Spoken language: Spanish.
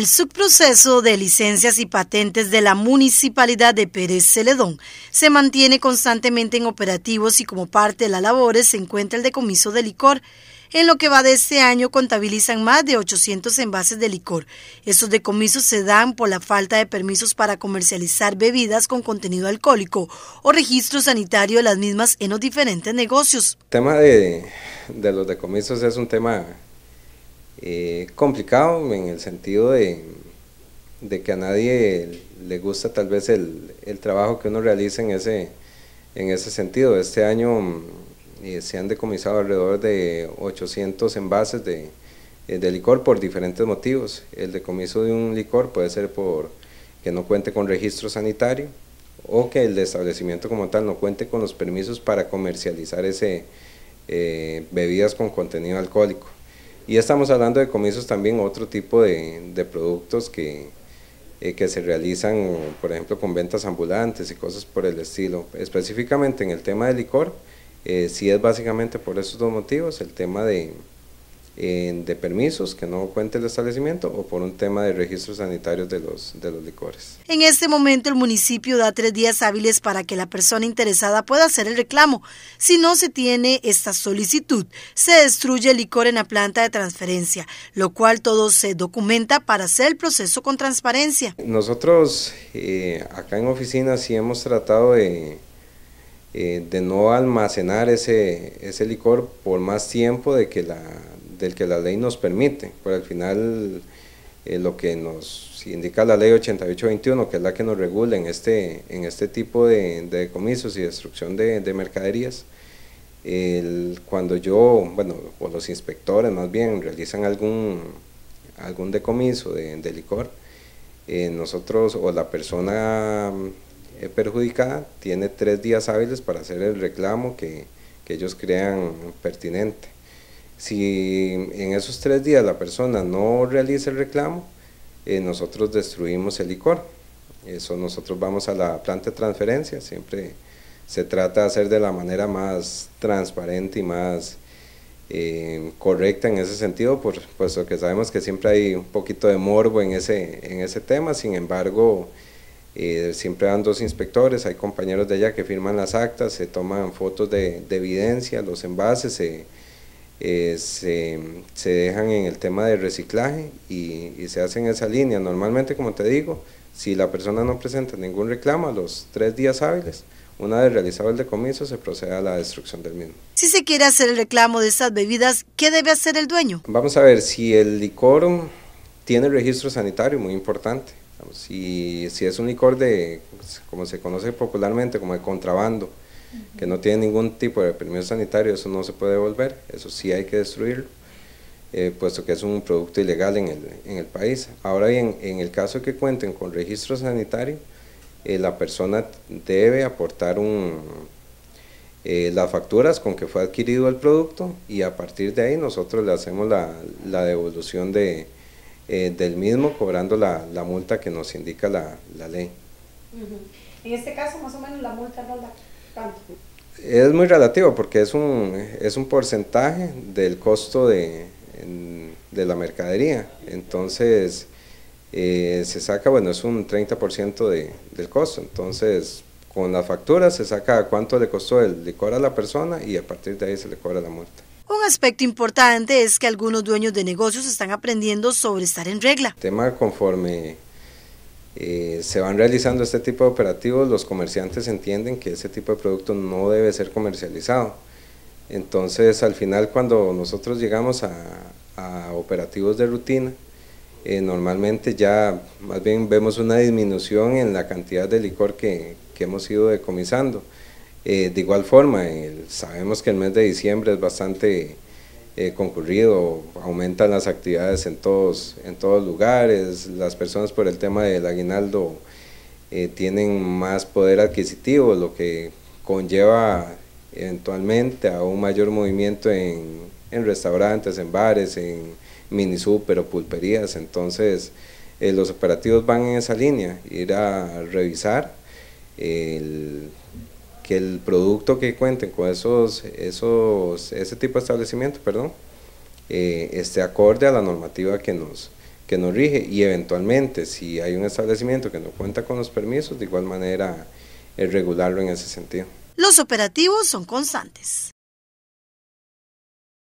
El subproceso de licencias y patentes de la Municipalidad de Pérez Celedón se mantiene constantemente en operativos y como parte de las labores se encuentra el decomiso de licor. En lo que va de este año contabilizan más de 800 envases de licor. Estos decomisos se dan por la falta de permisos para comercializar bebidas con contenido alcohólico o registro sanitario de las mismas en los diferentes negocios. El tema de, de los decomisos es un tema eh, complicado en el sentido de, que a nadie le gusta tal vez el, trabajo que uno realiza en ese, en ese sentido. Este año mm, eh, se han decomisado alrededor de 800 envases eh, de, licor por diferentes motivos. El decomiso de un licor puede ser por que no cuente con registro sanitario o que el establecimiento como tal no cuente con los permisos para comercializar ese bebidas con contenido alcohólico. Y estamos hablando de comisos también, otro tipo de, productos que, eh, que se realizan, por ejemplo, con ventas ambulantes y cosas por el estilo. Específicamente en el tema de licor, si eh, sí es básicamente por esos dos motivos, el tema de, de permisos que no cuente el establecimiento o por un tema de registros sanitarios de los, de los licores. En este momento el municipio da tres días hábiles para que la persona interesada pueda hacer el reclamo. Si no se tiene esta solicitud, se destruye el licor en la planta de transferencia, lo cual todo se documenta para hacer el proceso con transparencia. Nosotros eh, acá en oficina sí hemos tratado de... Eh, de no almacenar ese, ese licor por más tiempo de que la, del que la ley nos permite. por al final eh, lo que nos indica la ley 8821, que es la que nos regula en este, en este tipo de, decomisos y destrucción de, mercaderías, cuando yo, bueno, o los inspectores más bien realizan algún, algún decomiso de, licor, eh, nosotros o la persona eh, perjudicada tiene tres días hábiles para hacer el reclamo que ellos crean pertinente. Si en esos tres días la persona no realiza el reclamo, eh, nosotros destruimos el licor. Eso nosotros vamos a la planta de transferencia, siempre se trata de hacer de la manera más transparente y más eh, correcta en ese sentido, por, puesto que sabemos que siempre hay un poquito de morbo en ese, en ese tema, sin embargo, eh, siempre van dos inspectores, hay compañeros de allá que firman las actas, se toman fotos de, de evidencia, los envases, se eh, se, se, dejan en el tema de reciclaje y, se hacen esa línea. Normalmente, como te digo, si la persona no presenta ningún reclamo a los tres días hábiles, una vez realizado el decomiso, se procede a la destrucción del mismo. Si se quiere hacer el reclamo de esas bebidas, ¿qué debe hacer el dueño? Vamos a ver, si el licor tiene registro sanitario, muy importante. Si, si es un licor de, como se conoce popularmente, como de contrabando, que no tiene ningún tipo de permiso sanitario, eso no se puede devolver, eso sí hay que destruirlo, eh, puesto que es un producto ilegal en el, en el país. Ahora bien, en el caso que cuenten con registro sanitario, eh, la persona debe aportar un, eh, las facturas con que fue adquirido el producto y a partir de ahí nosotros le hacemos la, devolución de, del mismo cobrando la, multa que nos indica la, ley. En este caso, más o menos, la multa ronda. Es muy relativo porque es un, es un porcentaje del costo de, de la mercadería. Entonces, eh, se saca, bueno, es un 30% del costo. Entonces, con la factura se saca cuánto le costó el licor a la persona y a partir de ahí se le cobra la multa. Un aspecto importante es que algunos dueños de negocios están aprendiendo sobre estar en regla. tema conforme eh, se van realizando este tipo de operativos, los comerciantes entienden que ese tipo de producto no debe ser comercializado. Entonces, al final, cuando nosotros llegamos a, operativos de rutina, eh, normalmente ya más bien vemos una disminución en la cantidad de licor que, que hemos ido decomisando. Eh, de igual forma, sabemos que el mes de diciembre es bastante eh, concurrido, aumentan las actividades en todos, en todos lugares, las personas por el tema del aguinaldo eh, tienen más poder adquisitivo, lo que conlleva eventualmente a un mayor movimiento en, restaurantes, en bares, en mini super o pulperías, entonces eh, los operativos van en esa línea, ir a revisar el que el producto que cuenten con esos, esos, ese tipo de establecimiento, perdón, eh, esté acorde a la normativa que nos, que nos rige y eventualmente si hay un establecimiento que no cuenta con los permisos, de igual manera eh, regularlo en ese sentido. Los operativos son constantes.